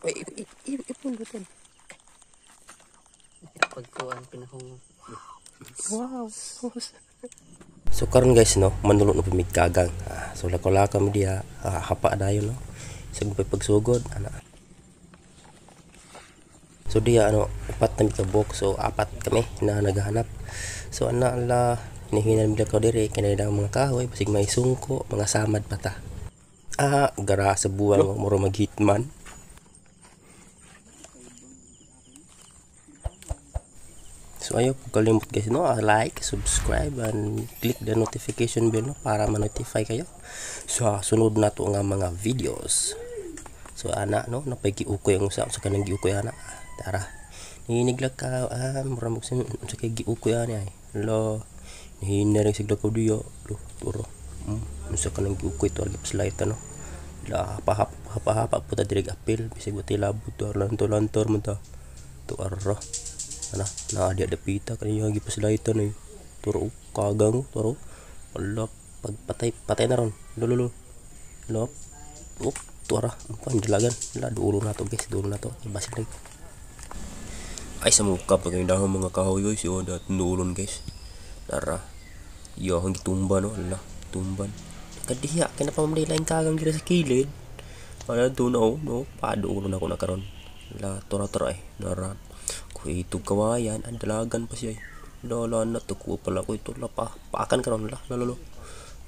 Ay, ipundutin. Pagkuhan, pinahong. Wow. So karon guys no, manulot no pimit Ah, so lakola kami dia ah, hapa dayon no. Sa so, pagsugod ana. So dia ano, apat na ka box. So apat kami na naghahanap. So ana la hinihinan nila ko diri kanay daw mga kahoy basig may sungko, mga samad pata. Ah, gara sa buwang moro maghitman. So ayun, huwag kalimut guys no, like, subscribe and click the notification bell no para ma-notify kayo so, sunod na to nga mga videos. So ana no, napagiukoy ang usap sa kanang giukoy ana. Tara. Niiniglag ka ah, mura mo sa kay giukoy ana ay. Lo. Nihinering sigla ko diyo. Lo, turo. Hmm. Unsa kanang giukoy to alipis light ano. La pahap pahap pahap puta direk apil bisig buti labot lantor lantor mo to. To Ano, na kan adapita kaniya gipas dayton ay. Turo kagang turo. Wala pagpatay patay na ron. Lolo. lo Up tuara umpan jelagan. La dulu na to guys, dulu na to. Ibasin lagi. Ay sa muka pag dahon mga kahoy guys, yo dat nulon guys. Tara. Yo ang tumba no, ala tumban. Kadiya, kinapa mo lain kagang gira sa kilid. Wala do no, no, padulo ako na karon. La tora tora eh, naran. Kuitog kawayan, ang dalagan pa siya. Lala na, tukuha pala ko ito. pa. paakan ka ron la, lalalo.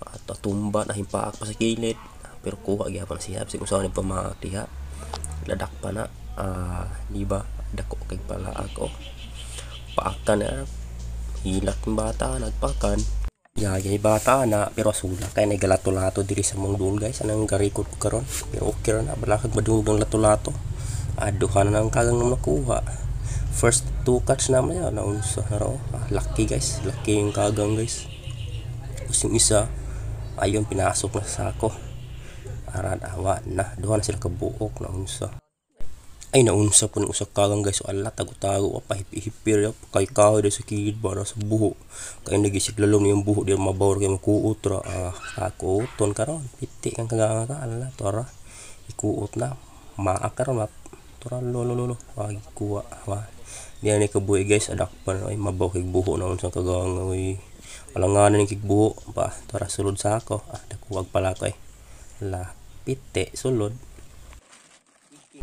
At tumba, nahimpaak pa sa kilid. Pero kuha, gaya pa na siya. Kasi kung saan pa matiha. Ladak pa na. Uh, di ba? Dako kay pala ako. Paakan na. Hilak ng bata, nagpakan. Yayay bata na, pero asula kay nagalato-lato diri sa mong dool guys. Anong garikod ko karon Pero okay na, balakag madungog ng lato-lato. Aduhan na ng kagang nakuha first two catch naman yan naunsa na raw ah, lucky guys lucky yung kagang guys tapos yung isa ayun pinasok na sa ako aran awa na duha na sila kabuok naunsa ay naunsa po ng usa kagang guys so ala tago tago pa hipihipir ya kay kahoy sa kid para sa buho kay nagisig lalom yung buho di mabawr kay makuot ra ah, ako ton karon piti kang kagang ka ala tora ikuot na maakaron map natural lo lo lo ay kuwa wa diyan ni kabuhi e, guys adakpan ay mabaw kig buho naon sa kagang ay alanganan ni kig buho pa tara sulod sa ako ah kuwag pala ko ay eh. lapite sulod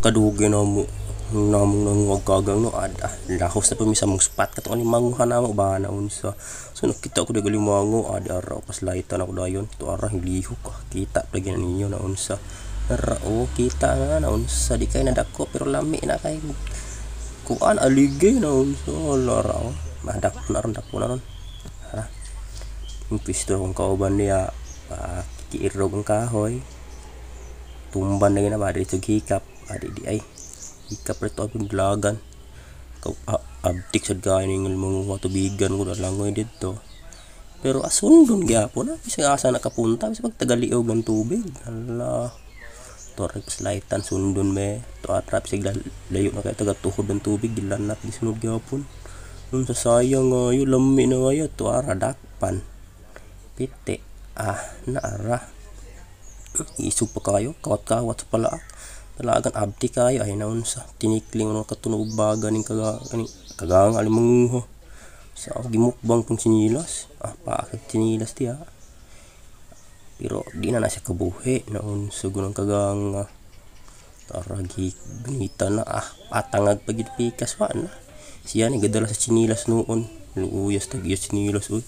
kadugi na mo namong nang wag kagang no ada ah lahos na pamisa mong spot katong ni manguha na mo ba na unsa so nakita ko dagali ang ada araw pas laitan ako dayon to arah lihok ah kita pagyan ninyo na unsa ra'u kita na naun sa di kay nadako pero lami na kay kuan na naun so laro madak na ron dako na ron ha pisto kau kauban niya uh, kiiro kong kahoy tumban na ginaba dito hikap adi di ay hikap rito ang blagan kau abtik sa ganing mga katubigan ko na langoy dito pero asundun gapo na bisa asa nakapunta bisa pagtagaliog oh, ng tubig Allah torik tan sundon me to atrap sigla layo na kay taga tuhod ng tubig nat gisunod gyapon nun sa sayang nga yu lami na nga to ara dakpan pite ah na isu isupa kayo kawat kawat sa palaak talagang abdi kayo ay eh, naun sa tinikling ng katunog baga ning kagaling kagang alimanguha sa gimukbang kung sinilas ah paakit sinilas tiya pero di na na siya kabuhi naon sugunang kagang uh, taragi binita na ah patangag pagidpikas wa na siya ni gadala sa chinilas noon luuyas tagiyas chinilas uy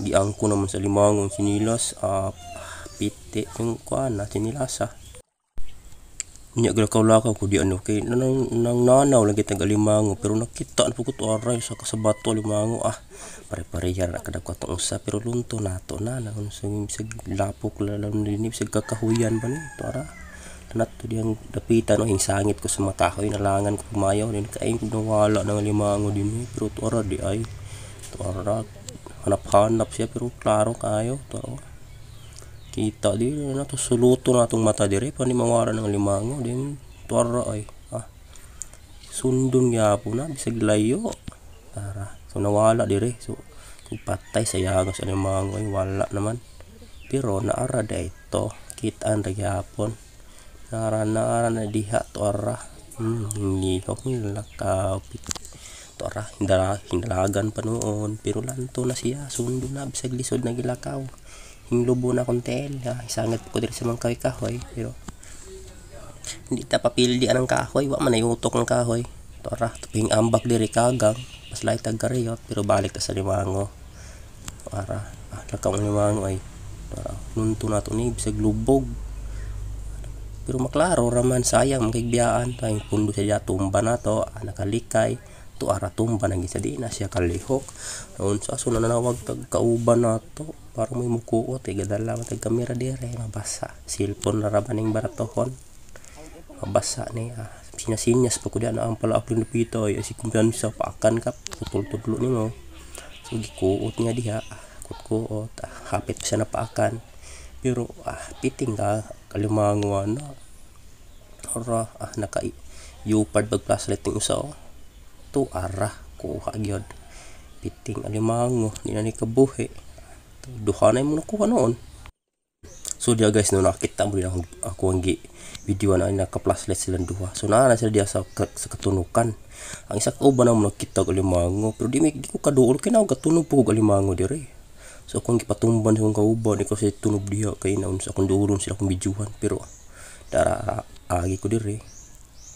giangko naman sa limangon sinilas ah piti yung kuan na chinilasa nya gila kau laka ko di ano kay nanang nang nanaw lang kita galimango pero nakita na po ko to aray sa kasabato limango ah pare pare yan na kadako atong usa pero lunto na to na na kung sa bisag lapok lalam din kakahuyan ba ni to ara lanat to diyang dapitan o oh, hinsangit ko sa mata ko oh, inalangan ko pumayaw din kain ko nawala ng limango din pero to ara di ay to ara hanap-hanap siya pero klaro kayo to kita di na to suluto na tong mata dire pa ni mawara ng limango din tuara ay ah ya po na bisag layo tara so nawala dire so patay sa yagos sa limango ay wala naman pero naara da ito kita ang tagyapon naara naara na diha tuara hmm hihok nila kapit tora hindala hindalagan pa noon pero lanto na siya sundun na bisag lisod na gilakaw lubo na kong tel ha isanad ko diri sa mga kahoy pero hindi ta papildi anang kahoy wa man nayutok ang kahoy tora tuking ambak diri kagang mas light ang kariyot pero balik ta sa limango para ah, lakaw limango ay tora nunto na to ni bisag lubog pero maklaro raman sayang magkigbiyaan tayong pundo sa tumba na to ah, nakalikay to aratumba nang isa di na siya kalihok noon sa so nanawag tag kauban nato para may mukuot eh gadala man tag kamera dire mabasa cellphone na raban ning baratohon mabasa niya ah. sinasinyas pa ko diyan ang pala apil na pito ay si kumpiyansa sa pakan kap tutul tutultudlo ni mo so gikuot niya diha ah, kutkuot ah, hapit pa siya na paakan pero ah piting ka kalimangwa na ora ah naka yupad pag plus usa oh satu arah ku gyud piting alimango di na ni kabuhi duha na imong nakuha noon so dia guys nuna kita mo lang ako ang gi video na ina ka flashlight sila duha so naa na sila dia sa, sa katunukan ang isa ka oh, uban mo nakita og alimango pero di, di ko kaduol kay naa katunog pug alimango dire so akong gipatumban sa akong kauban ikaw sa tunog dia kay naon sa akong duulon sila akong bidyuhan pero dara agi ko dire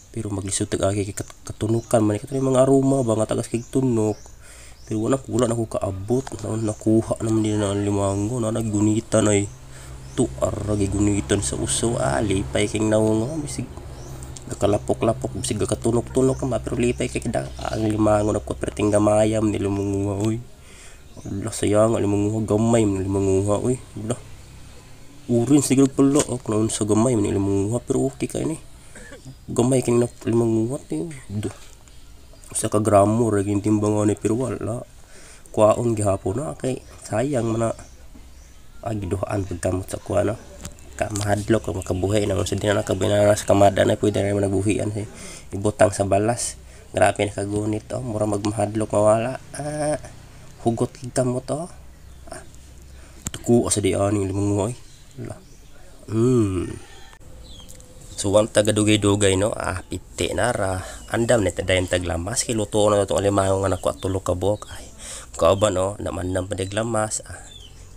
pero maglisod tag agi katunukan man kay mga aroma ba tagas kay tunok pero wala ko wala na ko kaabot naon nakuha naman din ang limango na nagunitan ay tu aragi gunitan sa uso ali ah, lipay kay naong bisig nakalapok-lapok bisig katunok-tunok ma pero lipay kay kada ah, ang limango na ko perting gamayam nilumunguha oy Allah sayang alimunguha gamay nilumunguha oy Allah Urin siguro pala ako oh, noon sa gamay manilamunguha pero okay ka ni. Eh gamay king limang wat eh. Sa kagramo raging timbangan ni pero wala. Kuwaon gihapon na kay sayang man na agiduhaan pagkamot sa kuha na. Kamahadlok ang makabuhay na sa dinan kabinana sa kamada na pwede na nagbuhian eh. ibotang sa balas. Grabe na kagunit oh, mura magmahadlok mawala. Ah, hugot kamot oh. Ah, tukuo sa di yung limang ngoy. Eh. Hmm. So wang taga dugay-dugay no, ah piti nara andam neta dayon taglamas kay luto na to alimayo nga nako atulo ka buok ay. Kaoba no, naman nang padaglamas. Ah,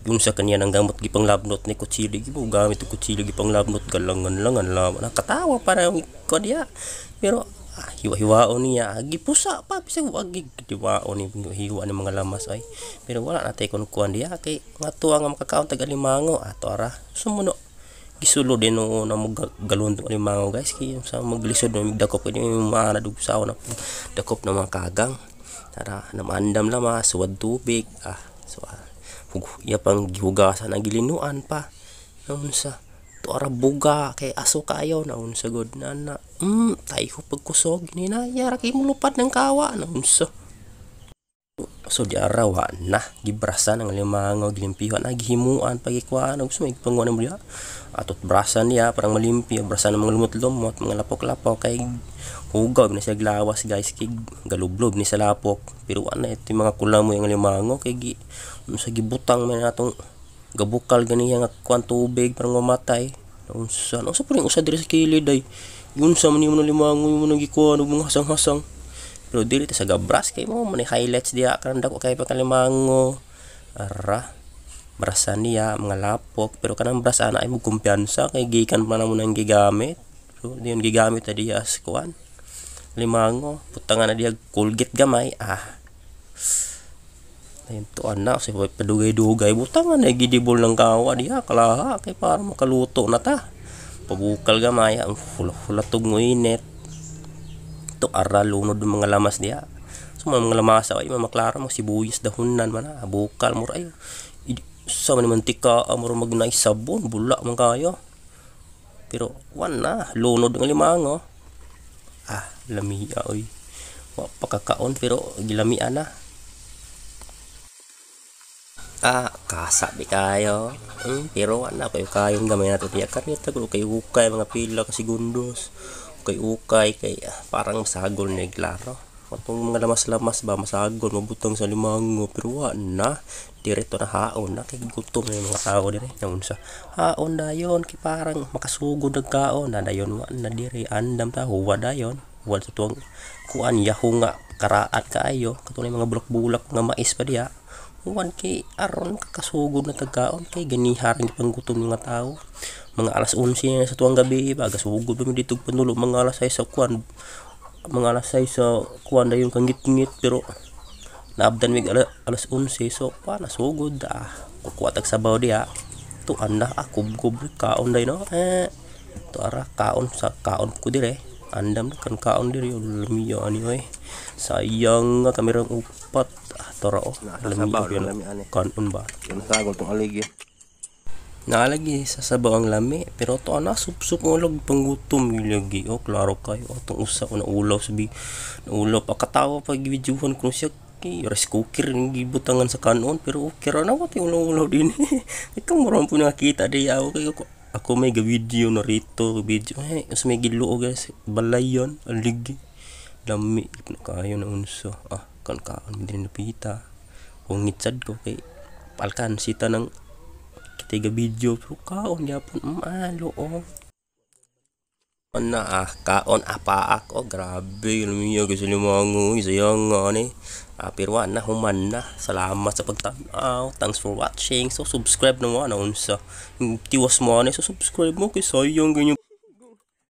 yung sa kanya nang gamot gipang labnot ni kutsili gibo gamit ko kutsili gipang labnot galangan langan lang nakatawa para yung kodya pero ah, hiwa hiwao niya ah, gipusa pa bisag wag gidiwaon ni hiwa ni mga lamas ay pero wala natay kun kuan diya kay nga tuwa nga makakaon tagalimango alimango ato ara sumuno gisulo din no na magalon ni mango guys kay sa maglisod no dakop ni maana dug sa na dakop na mga kagang tara namandam lama ah. suwad tubig ah so ah, iya pang gihugasan na gilinuan pa naunsa to ara buga kay aso kayo naunsa god na na mm tayo pagkusog ni na yara kay mulupad ng kawa naunsa So di arawa na gibrasan ang limangaw gilimpihan na gihimuan pagikuan og sumig pangunan mo Atot brasan niya parang malimpi brasan ng mga lumot-lumot mga lapok-lapok kay hugaw na siya glawas guys kay galublob ni sa lapok pero ana ito mga kulam mo yung limangaw kay gi ano sa gibutang man atong gabukal ganiya nga kuan tubig parang mamatay. Unsa unsa sa puring usa diri sa kilid ay yun sa man mo na limangaw mo nang gikuan og mga hasang-hasang pero dili ta sa gabras kay mo man highlights diya karon dako kay pagkalimango ara brasan niya mga lapok pero kanang brasan ay mo kumpiyansa kay gikan pa na nang gigamit so diyon gigamit ta diya as kuan limango putangan na diya kulgit gamay ah Ayun to na, si padugay-dugay, butangan na gidibol ng kawa diya, kalaha, kay para makaluto na ta. Pabukal gamay, ang hula-hulatog mo init to aral unod mga lamas niya so mga lamas ay mga klaro mo sibuyas dahunan man bukal mo ay sa man mantika amor ah, magnay sabon bula man kayo pero wan na lunod ng oh. ah lamia oy wa pakakaon pero gilamia na ah kasabi kayo hmm, pero wala kayo kayong gamay nato tiyak kami tagulo kayo hukay mga pila kasi gundos kay ukay kay ah, parang masagol na klaro atong mga lamas-lamas ba masagol mabutang sa limango pero wa na direto na haon na kay gutom na yung mga tao dire naun sa haon yon kay parang makasugod og kaon na dayon yon na dire andam ta huwa dayon wal sa tuwang kuan yaho nga karaat kaayo katong mga bulak-bulak nga mais pa diya Wan ke aron kakasugod na tagaon kay ganiharing panggutom nga tao. Mga alas 11 sa tuwang gabi, pagasugod pa dito panulo mga alas 6 sa kuan. Mga alas 6 sa kuan dayon yung ngit-ngit pero naabdan mig ala, alas 11 so pa nasugod ah. Kukuha tag sabaw dia. Tu anda aku ah, kaon day no. Eh, tu ara kaon sa kaon ko dire. Andam kan kaon dire yung lumiyo ani Sayang nga kamerang upo. Oh, pat torao lami yun kanun ba eh. nasagol tong aligi Nalagi sa sabaw ang lami, pero to ana ah, supsup mo log panggutom lagi o oh, klaro kayo atong oh, usa ko na ulaw sabi na ulaw pa katawa pag videohan ko siya kay rice cooker ning gibutangan sa kanon pero okay ra na wati ulaw ulaw din eh. ikaw mo ron po nakita di ako kayo ako may ga video na rito video eh us may giluo guys balay yon aligi lami kayo na unso ah kan ka mi diri napita hungit sad ko kay palkan sita ng kitiga video pero kaon yapon malo oh na ah kaon apa ako grabe lumiyo kasi lumango sayang nga ni ah, pero na human na salamat sa pagtanaw thanks for watching so subscribe na mo na unsa tiwas mo na so subscribe mo kasi sayang ganyan